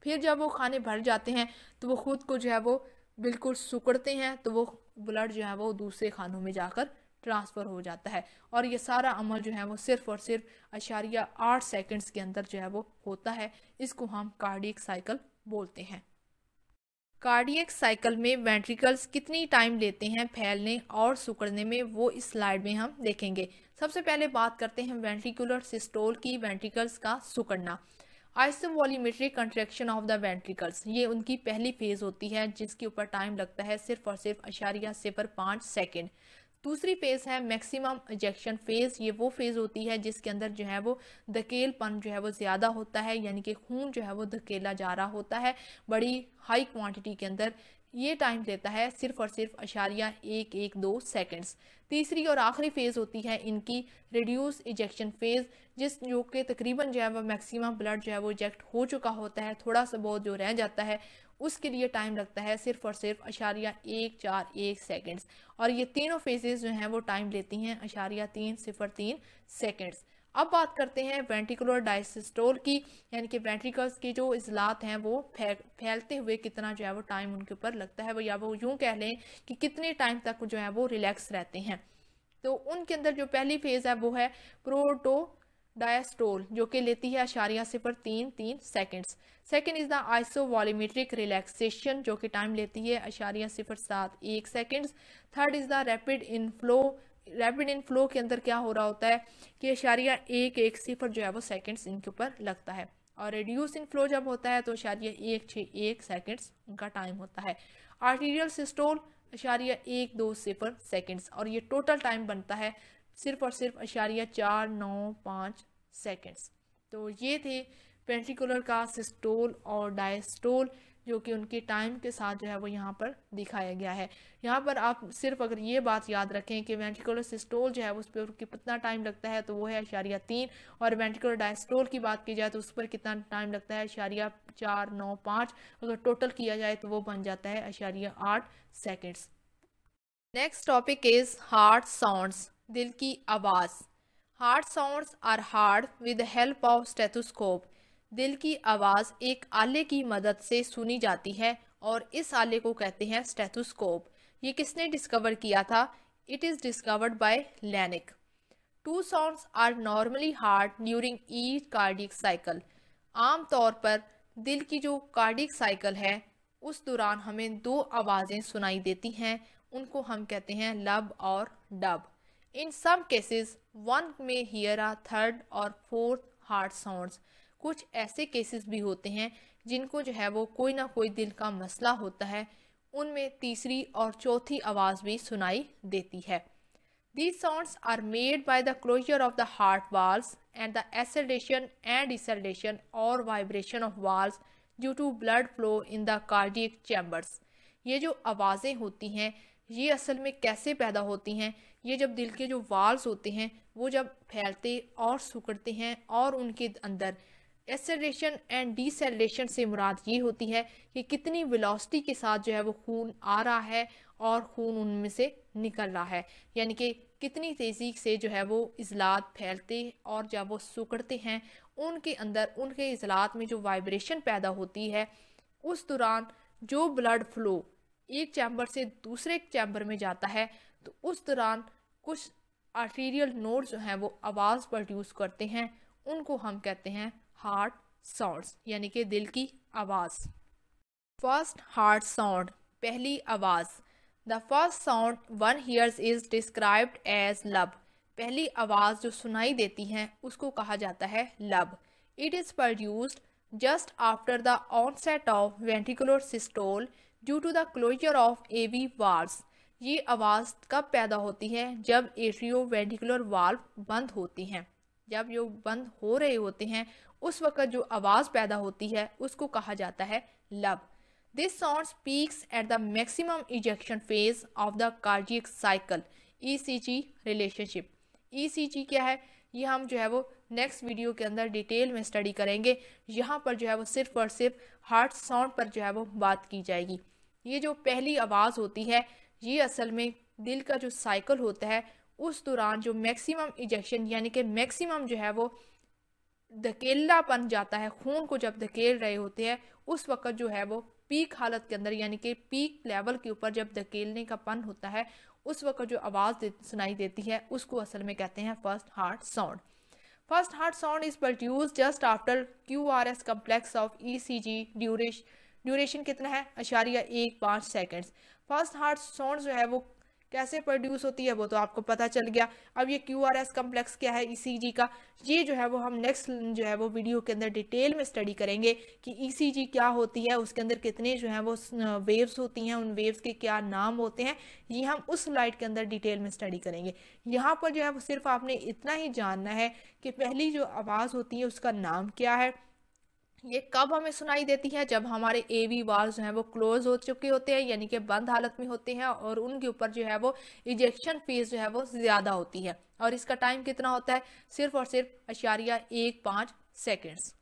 फिर जब वो खाने भर जाते हैं तो वो खुद को जो है वो बिल्कुल सुकड़ते हैं तो वो ब्लड जो है वो दूसरे खानों में जाकर ट्रांसफ़र हो जाता है और ये सारा अमल जो है वो सिर्फ और सिर्फ अशारिया आठ सेकेंड्स के अंदर जो है वो होता है इसको हम कार्डियक साइकिल बोलते हैं कार्डियक साइकिल में वेंट्रिकल्स कितनी टाइम लेते हैं फैलने और सुकड़ने में वो इस स्लाइड में हम देखेंगे सबसे पहले बात करते हैं वेंट्रिकुलर सिस्टोल की वेंट्रिकल्स का सुकड़ना isovolumetric contraction of the ventricles ये उनकी पहली फेज़ होती है जिसके ऊपर टाइम लगता है सिर्फ और सिर्फ अशारिया सिफर पाँच सेकेंड दूसरी फेज़ है मैक्सिमम इजेक्शन फेज़ ये वो फेज़ होती है जिसके अंदर जो है वो धकेलपन जो है वो ज़्यादा होता है यानी कि खून जो है वो धकेला जा रहा होता है बड़ी हाई क्वांटिटी के अंदर ये टाइम लेता है सिर्फ और सिर्फ अशारिया एक एक दो सेकेंड्स तीसरी और आखिरी फ़ेज़ होती है इनकी रिड्यूस इजेक्शन फ़ेज़ जिस जो कि तकरीबन जो है वह मैक्सिमम ब्लड जो है वो इजेक्ट हो चुका होता है थोड़ा सा बहुत जो रह जाता है उसके लिए टाइम लगता है सिर्फ और सिर्फ अशारिया एक चार एक सेकेंड्स और ये तीनों फेजेज़ जो हैं वो टाइम लेती हैं अशारिया तीन सिफर तीन सेकेंड्स अब बात करते हैं वेंटिकुलर डाइसिस्टोल की यानी कि वेंट्रिकल्स की जो इजलात हैं वो फै, फैलते हुए कितना जो है वो टाइम उनके ऊपर लगता है वो या वो यूँ कह लें कि कितने टाइम तक जो है वो रिलैक्स रहते हैं तो उनके अंदर जो पहली फेज़ है वो है प्रोटो डायस्टोल जो कि लेती है अशारिया सिफर तीन तीन seconds second is the isovolumetric relaxation जो कि टाइम लेती है अशारिया सिफर सात एक seconds third is the rapid inflow rapid flow के अंदर क्या हो रहा होता है कि इशारिया एक एक सिफर जो है वो सेकेंड्स इनके ऊपर लगता है और रिड्यूस फ्लो जब होता है तो इशारिया एक छः एक सेकेंड्स इनका टाइम होता है आर्टीरियल सिस्टोल इशारिया एक दो सिफर सेकेंड्स और ये टोटल टाइम बनता है सिर्फ और सिर्फ इशारिया चार नौ पाँच सेकेंड्स तो ये थे पेंटिकुलर का सिस्टोल और डायस्टोल जो कि उनके टाइम के साथ जो है वो यहाँ पर दिखाया गया है यहाँ पर आप सिर्फ अगर ये बात याद रखें कि वेंटिकुलर सिस्टोल जो है उस पर कितना टाइम लगता है तो वो है अशारिया तीन और वेंटिकुलर डायस्टोल की बात की जाए तो उस पर कितना टाइम लगता है अशारिया चार नौ पाँच अगर टोटल किया जाए तो वो बन जाता है अशारिया आठ seconds next topic is heart sounds दिल की आवाज़ heart sounds are heard with help of stethoscope दिल की आवाज़ एक आले की मदद से सुनी जाती है और इस आले को कहते हैं स्टेथोस्कोप ये किसने डिस्कवर किया था it is discovered by Laennec two sounds are normally heard during each cardiac cycle आम तौर पर दिल की जो कार्डिक साइकिल है उस दौरान हमें दो आवाज़ें सुनाई देती हैं उनको हम कहते हैं लब और dub in some cases one may hear a third और फोर्थ हार्ट साउंड्स कुछ ऐसे केसेस भी होते हैं जिनको जो है वो कोई ना कोई दिल का मसला होता है उनमें तीसरी और चौथी आवाज़ भी सुनाई देती है the sound are made by the closure of the heart valves and the acceleration and deceleration और vibration of valves due to blood flow in the cardiac chambers ये जो आवाज़ें होती हैं ये असल में कैसे पैदा होती हैं ये जब दिल के जो वाल्स होते हैं वो जब फैलते और सुखड़ते हैं और उनके अंदर एसेलेशन एंड डीसेलेशन से मुराद ये होती है कि कितनी वेलोसिटी के साथ जो है वो खून आ रहा है और खून उनमें से निकल रहा है यानी कि कितनी तेज़ी से जो है वो इजलात फैलते और जब वो सुकड़ते हैं उनके अंदर उनके इजलात में जो वाइब्रेशन पैदा होती है उस दौरान जो ब्लड फ्लो एक चैम्बर से दूसरे चैम्बर में जाता है तो उस दौरान कुछ आर्टीरियल नोट जो हैं वो आवाज़ प्रोड्यूस करते हैं उनको हम कहते हैं हार्ट साउंड्स यानी कि दिल की आवाज़ फर्स्ट हार्ट साउंड पहली आवाज़ the first sound one hears is described as lub पहली आवाज़ जो सुनाई देती है उसको कहा जाता है lub it is produced just after the of ventricular systole due to the closure of A V valves ये आवाज़ कब पैदा होती है जब एट्रियो वेंटिकुलर वाल्व बंद होती हैं जब ये बंद हो रहे होते हैं उस वक़्त जो आवाज़ पैदा होती है उसको कहा जाता है lub this sound peaks at the maximum ejection phase of the cardiac cycle E relationship E क्या है ये हम जो है वो नेक्स्ट वीडियो के अंदर डिटेल में स्टडी करेंगे यहाँ पर जो है वो सिर्फ और सिर्फ हार्ट साउंड पर जो है वो बात की जाएगी ये जो पहली आवाज़ होती है ये असल में दिल का जो साइकिल होता है उस दौरान जो मैक्सिमम इजेक्शन यानी कि मैक्सिमम जो है वो धकेला बन जाता है खून को जब धकेल रहे होते हैं उस वक्त जो है वो पीक हालत के अंदर यानी कि पीक लेवल के ऊपर जब धकेलने का पन होता है उस वक्त जो आवाज़ दे, सुनाई देती है उसको असल में कहते हैं first heart sound first heart sound is produce just after Q R S complex of E C G duration duration कितना है अशारिया एक पाँच सेकेंड्स फर्स्ट हार्ट साउंड जो है वो कैसे प्रोड्यूस होती है वो तो आपको पता चल गया अब ये क्यू आर एस कम्प्लेक्स क्या है ई सी जी का ये जो है वो हम नेक्स्ट जो है वो वीडियो के अंदर डिटेल में स्टडी करेंगे कि ई सी जी क्या होती है उसके अंदर कितने जो है वो वेव्स होती हैं उन वेव्स के क्या नाम होते हैं ये हम उस स्लाइड के अंदर डिटेल में स्टडी करेंगे यहाँ पर जो है वो सिर्फ आपने इतना ही जानना है कि पहली जो आवाज़ होती है उसका नाम क्या है ये कब हमें सुनाई देती है जब हमारे ए वी वाल्व जो है वो क्लोज हो चुके होते हैं यानी कि बंद हालत में होते हैं और उनके ऊपर जो है वो इजेक्शन फीस जो है वो ज़्यादा होती है और इसका टाइम कितना होता है सिर्फ और सिर्फ अशारिया एक पाँच सेकेंड्स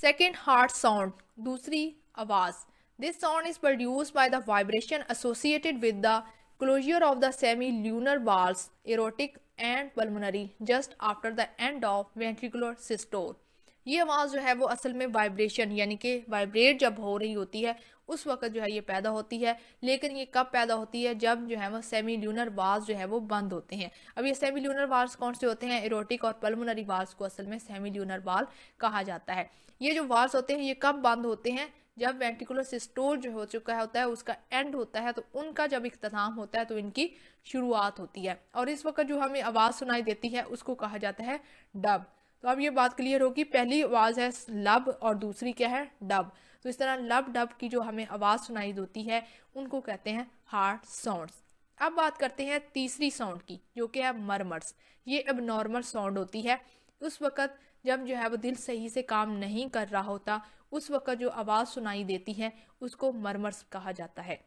सेकेंड हार्ट साउंड दूसरी आवाज़ this sound is produce by the vibration associated with the closure of the semilunar valves aortic and pulmonary just after the end of ventricular systole ये आवाज़ जो है वो असल में वाइब्रेशन यानी कि वाइब्रेट जब हो रही होती है उस वक्त जो है ये पैदा होती है लेकिन ये कब पैदा होती है जब जो है वो सेमी ल्यूनर वार्स जो है वो बंद होते हैं अब ये सेमी ल्यूनर वार्स कौन से होते हैं एरोटिक और पल्मोनरी वार्स को असल में सेमी ल्यूनर वाल कहा जाता है ये जो वार्स होते हैं ये कब बंद होते हैं जब वेंटिकुलर सिस्टोर जो हो चुका है होता है उसका एंड होता है तो उनका जब इख्ताम होता है तो इनकी शुरुआत होती है और इस वक्त जो हमें आवाज़ सुनाई देती है उसको कहा जाता है डब तो अब ये बात क्लियर होगी पहली आवाज़ है लब और दूसरी क्या है डब तो इस तरह लब डब की जो हमें आवाज़ सुनाई देती है उनको कहते हैं हार्ड साउंड्स अब बात करते हैं तीसरी साउंड की जो कि है मरमर्स ये अब नॉर्मल साउंड होती है उस वक़्त जब जो है वो दिल सही से काम नहीं कर रहा होता उस वक़्त जो आवाज़ सुनाई देती है उसको मरमर्स कहा जाता है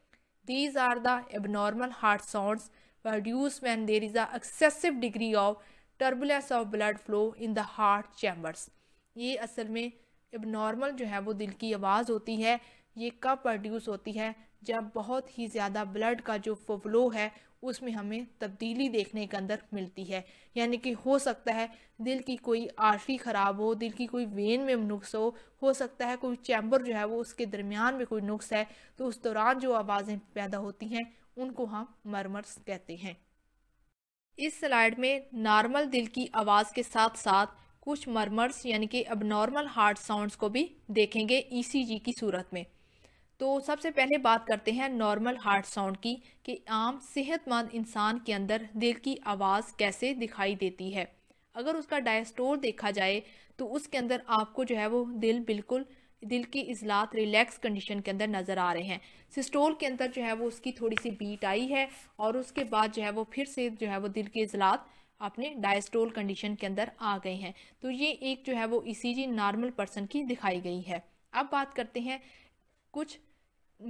these are the abnormal heart sound produce when there is a excessive degree of turbulence of blood flow in the heart chambers ये असल में अब नॉर्मल जो है वो दिल की आवाज़ होती है ये कब प्रोड्यूस होती है जब बहुत ही ज़्यादा ब्लड का जो फ्लो है उसमें हमें तब्दीली देखने के अंदर मिलती है यानी कि हो सकता है दिल की कोई आर्टरी ख़राब हो दिल की कोई वेन में नुक्स हो हो सकता है कोई चैम्बर जो है वो उसके दरमियान में कोई नुक्स है तो उस दौरान जो आवाज़ें पैदा होती हैं उनको हम मरमर्स कहते हैं इस स्लाइड में नॉर्मल दिल की आवाज़ के साथ साथ कुछ मर्मर्स यानी कि अब नॉर्मल हार्ट साउंड्स को भी देखेंगे ईसीजी e की सूरत में तो सबसे पहले बात करते हैं नॉर्मल हार्ट साउंड की कि आम सेहतमंद इंसान के अंदर दिल की आवाज़ कैसे दिखाई देती है अगर उसका डायस्टोर देखा जाए तो उसके अंदर आपको जो है वो दिल बिल्कुल दिल की अजलात रिलैक्स कंडीशन के अंदर नज़र आ रहे हैं सिस्टोल के अंदर जो है वो उसकी थोड़ी सी बीट आई है और उसके बाद जो है वो फिर से जो है वो दिल के अजलात अपने डायस्टोल कंडीशन के अंदर आ गए हैं तो ये एक जो है वो ईसीजी नॉर्मल पर्सन की दिखाई गई है अब बात करते हैं कुछ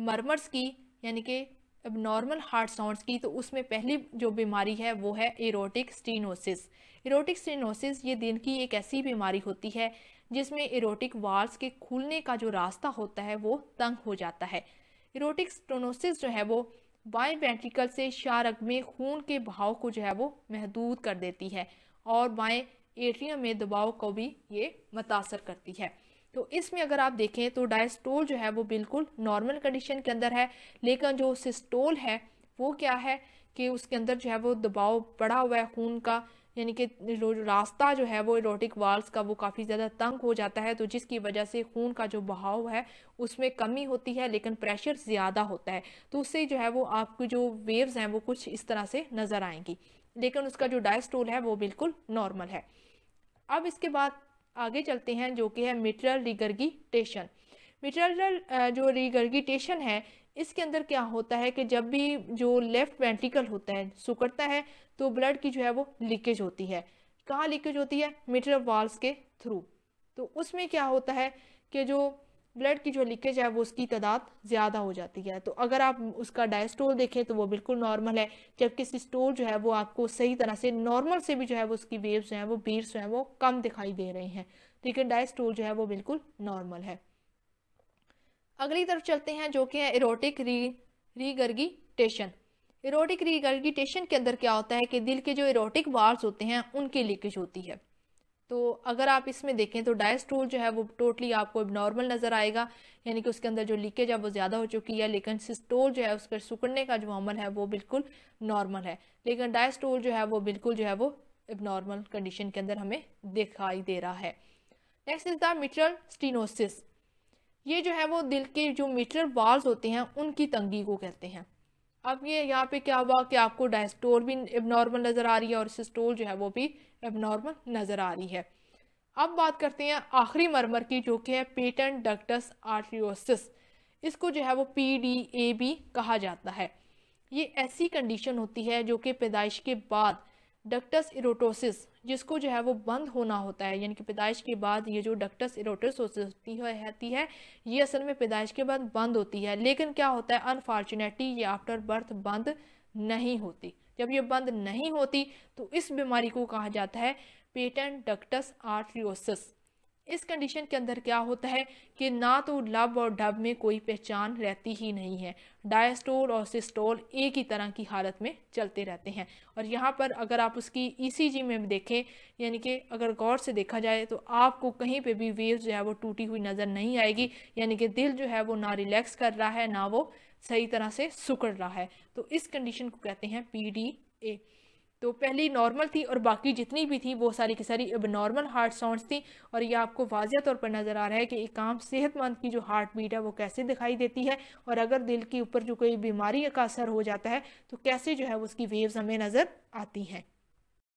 मर्मर्स की यानी कि अब नॉर्मल हार्ट साउंड्स की तो उसमें पहली जो बीमारी है वो है एरोटिक स्टीनोसिस एरोटिक स्टीनोसिस ये दिल की एक ऐसी बीमारी होती है जिसमें इरोटिक वाल्स के खुलने का जो रास्ता होता है वो तंग हो जाता है इरोटिक स्टोनोसिस जो है वो बाएं वेंट्रिकल से शारक में खून के भाव को जो है वो महदूद कर देती है और बाएं एट्रियम में दबाव को भी ये मुतासर करती है तो इसमें अगर आप देखें तो डायस्टोल जो है वो बिल्कुल नॉर्मल कंडीशन के अंदर है लेकिन जो सिस्टोल है वो क्या है कि उसके अंदर जो है वो दबाव बढ़ा हुआ है खून का यानी कि रास्ता जो है वो इरोटिक वाल्स का वो काफ़ी ज़्यादा तंग हो जाता है तो जिसकी वजह से खून का जो बहाव है उसमें कमी होती है लेकिन प्रेशर ज़्यादा होता है तो उससे जो है वो आपकी जो वेव्स हैं वो कुछ इस तरह से नज़र आएंगी लेकिन उसका जो डायस्टोल है वो बिल्कुल नॉर्मल है अब इसके बाद आगे चलते हैं जो कि है मिटरल रिगर्गीटेशन मिटरल जो रिगर्गीटेशन है इसके अंदर क्या होता है कि जब भी जो लेफ्ट वेंट्रिकल होता है सुकड़ता है तो ब्लड की जो है वो लीकेज होती है कहाँ लीकेज होती है मिटर वाल्स के थ्रू तो उसमें क्या होता है कि जो ब्लड की जो लीकेज है वो उसकी तादाद ज़्यादा हो जाती है तो अगर आप उसका डायस्टोल देखें तो वो बिल्कुल नॉर्मल है जबकि सिस्टोल जो है वो आपको सही तरह से नॉर्मल से भी जो है वो उसकी वेव्स जो हैं वो बीर्स जो हैं वो कम दिखाई दे रही हैं लेकिन तो डायस्टोल जो है वो बिल्कुल नॉर्मल है अगली तरफ चलते हैं जो कि है इरोटिक री रीगर्गीटेशन इरोटिक रीगर्गीटेशन के अंदर क्या होता है कि दिल के जो इरोटिक वार्स होते हैं उनकी लीकेज होती है तो अगर आप इसमें देखें तो डायस्ट्रोल जो है वो टोटली आपको नॉर्मल नज़र आएगा यानी कि उसके अंदर जो लीकेज है वो ज़्यादा हो चुकी है लेकिन सिस्टोल जो है उसके सुकड़ने का जो अमल है वो बिल्कुल नॉर्मल है लेकिन डायस्टोल जो है वो बिल्कुल जो है वो नॉर्मल कंडीशन के अंदर हमें दिखाई दे रहा है next is the mitral stenosis ये जो है वो दिल के जो मीटर वाल्स होते हैं उनकी तंगी को कहते हैं अब ये यहाँ पे क्या हुआ कि आपको डायस्टोल भी एबनॉर्मल नज़र आ रही है और सिस्टोल जो है वो भी एबनॉर्मल नज़र आ रही है अब बात करते हैं आखिरी मरमर की जो कि है पेटेंट डक्टस आर्ट्रियोसिस इसको जो है वो पी डी ए बी कहा जाता है ये ऐसी कंडीशन होती है जो कि पैदाइश के बाद डक्टस इरोटोसिस जिसको जो है वो बंद होना होता है यानी कि पैदाइश के बाद ये जो डक्टस इरोटस होती रहती है ये असल में पैदाइश के बाद बंद होती है लेकिन क्या होता है अनफॉर्चुनेटली ये आफ्टर बर्थ बंद नहीं होती जब ये बंद नहीं होती तो इस बीमारी को कहा जाता है पेटेंट डक्टस आर्ट्रियोसिस इस कंडीशन के अंदर क्या होता है कि ना तो लब और डब में कोई पहचान रहती ही नहीं है डायस्टोल और सिस्टोल एक ही तरह की हालत में चलते रहते हैं और यहाँ पर अगर आप उसकी ईसीजी e में देखें यानी कि अगर गौर से देखा जाए तो आपको कहीं पे भी वेव जो है वो टूटी हुई नज़र नहीं आएगी यानी कि दिल जो है वो ना रिलैक्स कर रहा है ना वो सही तरह से सुकड़ रहा है तो इस कंडीशन को कहते हैं पी डी ए तो पहली नॉर्मल थी और बाकी जितनी भी थी वो सारी की सारी अब नॉर्मल हार्ट साउंड्स थी और ये आपको वाजिया तौर पर नज़र आ रहा है कि एक आम सेहतमंद की जो हार्ट बीट है वो कैसे दिखाई देती है और अगर दिल के ऊपर जो कोई बीमारी का असर हो जाता है तो कैसे जो है उसकी वेव्स हमें नज़र आती हैं